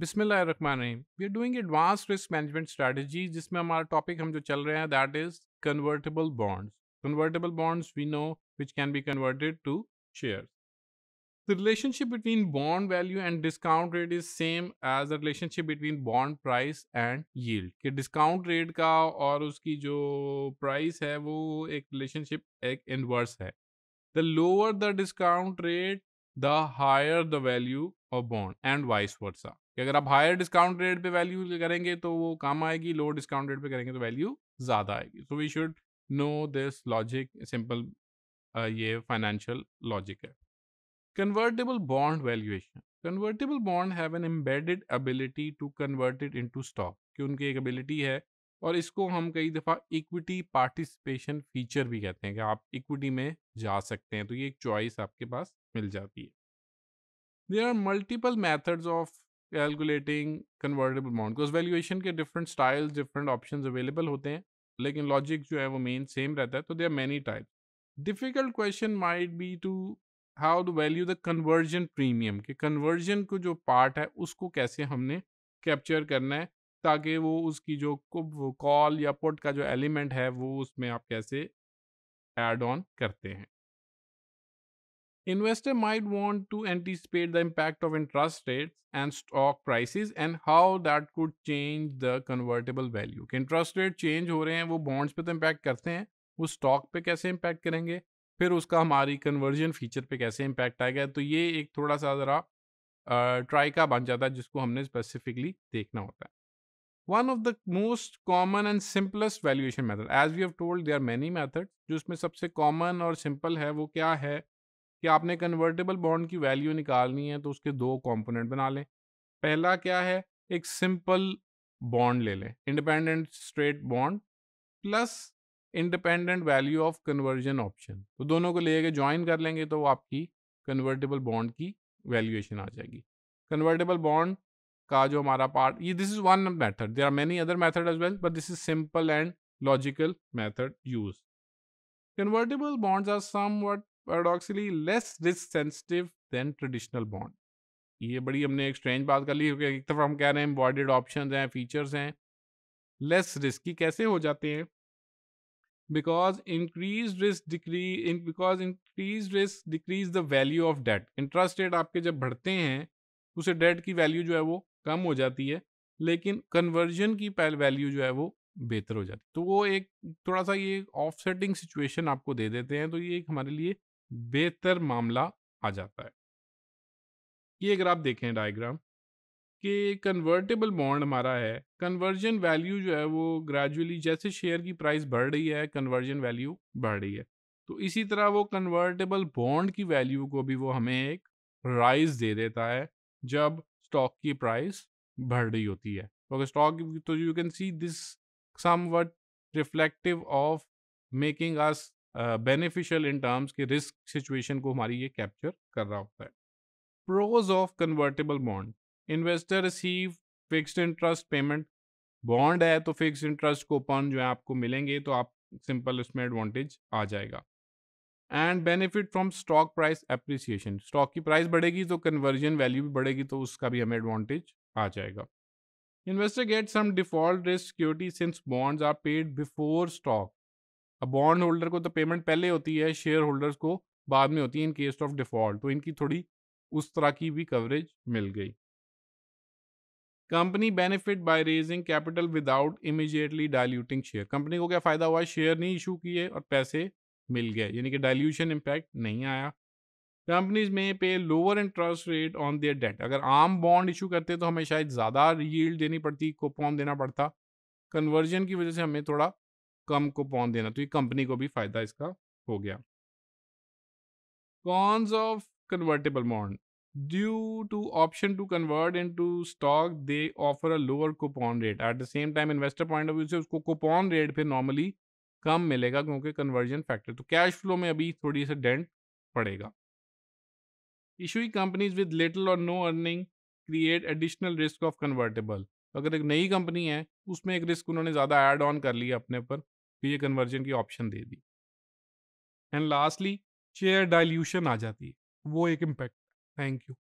बिस्मिल्ल रकमान रहीम we are doing advance risk management strategy जिसमें हमारा टॉपिक हम जो चल रहे हैं that is convertible bonds convertible bonds we know which can be converted to share the relationship between bond value and discount rate is same as the relationship between bond price and yield कि discount rate का और उसकी जो price है वो एक relationship एक inverse है the lower the discount rate the higher the value और बॉन्ड एंड वाइस वर्सा कि अगर आप हायर डिस्काउंट रेट पे वैल्यू करेंगे तो वो कम आएगी लोअर डिस्काउंट रेट पे करेंगे तो वैल्यू ज़्यादा आएगी so we should know this logic simple ये फाइनेंशियल लॉजिक है convertible bond valuation convertible bond have an embedded ability to convert it into stock कि उनकी एक एबिलिटी है और इसको हम कई दफ़ा इक्विटी पार्टिसिपेशन फीचर भी कहते हैं कि आप इक्विटी में जा सकते हैं तो ये एक चॉइस आपके पास मिल जाती है there are multiple methods of calculating convertible amount because valuation के different styles different option available होते हैं लेकिन लॉजिक जो है वो मेन सेम रहता है तो there are many type difficult question might be to how to value the conversion premium के कन्वर्जन को जो पार्ट है उसको कैसे हमने कैप्चर करना है ताकि वो उसकी जो कॉल या पुट का जो एलिमेंट है वो उसमें आप कैसे एड ऑन करते हैं Investor might want to anticipate the impact of interest rates and stock prices and how that could change the convertible value. कि interest rate change हो रहे हैं वो bonds पे तो impact करते हैं वो stock पे कैसे impact करेंगे फिर उसका हमारी conversion feature पे कैसे impact आएगा तो ये एक थोड़ा सा ज़रा ट्राई का बन जाता है जिसको हमने स्पेसिफिकली देखना होता है one of the most common and simplest valuation method as we have told there are many method जो उसमें सबसे कॉमन और सिंपल है वो क्या है कि आपने कन्वर्टेबल बॉन्ड की वैल्यू निकालनी है तो उसके दो कंपोनेंट बना लें पहला क्या है एक सिंपल बॉन्ड ले लें independent straight bond plus independent value of conversion option तो दोनों को लेके ज्वाइन कर लेंगे तो आपकी कन्वर्टेबल बॉन्ड की वैल्यूएशन आ जाएगी कन्वर्टेबल बॉन्ड का जो हमारा पार्ट ये this is one method there are many other method as well but this is simple and logical method use convertible bonds are somewhat paradoxically less risk sensitive than traditional bond ये बड़ी हमने एक strange बात कर ली क्योंकि एक तरफ हम कह रहे हैं एम्बॉडेड ऑप्शन हैं फीचर्स हैं लेस रिस्की कैसे हो जाते हैं because increase risk decrease because increase risk decrease the value of debt interest rate आपके जब बढ़ते हैं उसे डेट की वैल्यू जो है वो कम हो जाती है लेकिन कन्वर्जन की वैल्यू जो है वो बेहतर हो जाती है तो वो एक थोड़ा सा ये ऑफसेटिंग सिचुएशन आपको दे देते हैं तो ये एक हमारे लिए बेहतर मामला आ जाता है ये अगर आप देखें डायग्राम कि कन्वर्टेबल बॉन्ड हमारा है कन्वर्जन वैल्यू जो है वो ग्रेजुअली जैसे शेयर की प्राइस बढ़ रही है कन्वर्जन वैल्यू बढ़ रही है तो इसी तरह वो कन्वर्टेबल बॉन्ड की वैल्यू को भी वो हमें एक राइज दे देता है जब स्टॉक की प्राइस बढ़ रही होती है तो अगर स्टॉक तो you can see this somewhat reflective of making us beneficial in terms की रिस्क सिचुएशन को हमारी ये कैप्चर कर रहा होता है pros of convertible bond investor receive fixed interest payment bond है तो फिक्स्ड इंटरेस्ट कोपन जो है आपको मिलेंगे तो आप सिंपल उसमें एडवांटेज आ जाएगा and benefit from stock price appreciation stock की प्राइस बढ़ेगी तो कन्वर्जन वैल्यू भी बढ़ेगी तो उसका भी हमें एडवांटेज आ जाएगा investor get some default risk security since bonds are paid before stock अब बॉन्ड होल्डर को तो पेमेंट पहले होती है शेयर होल्डर्स को बाद में होती है इन केस ऑफ डिफॉल्ट तो इनकी थोड़ी उस तरह की भी कवरेज मिल गई company benefit by raising capital without immediately diluting share company को क्या फ़ायदा हुआ शेयर नहीं इशू किए और पैसे मिल गए यानी कि डायल्यूशन इम्पैक्ट नहीं आया कंपनीज में pay lower interest rate on their debt अगर आम बॉन्ड इशू करते तो हमें शायद ज़्यादा यील्ड देनी पड़ती कोपॉन देना पड़ता कन्वर्जन की वजह से हमें थोड़ा कम कूपन देना तो ये कंपनी को भी फायदा इसका हो गया cons of convertible bond due to option to convert into stock they offer a lower coupon rate at the same time investor point of view से उसको कूपन रेट फिर नॉर्मली कम मिलेगा क्योंकि कन्वर्जन फैक्टर तो cash flow में अभी थोड़ी सी डेंट पड़ेगा इशू कंपनीज विद लिटल और no earning create additional risk of convertible अगर एक नई कंपनी है उसमें एक रिस्क उन्होंने ज़्यादा ऐड ऑन कर लिया अपने पर फिर तो ये कन्वर्जन की ऑप्शन दे दी एंड लास्टली शेयर डाइल्यूशन आ जाती है वो एक इम्पैक्ट थैंक यू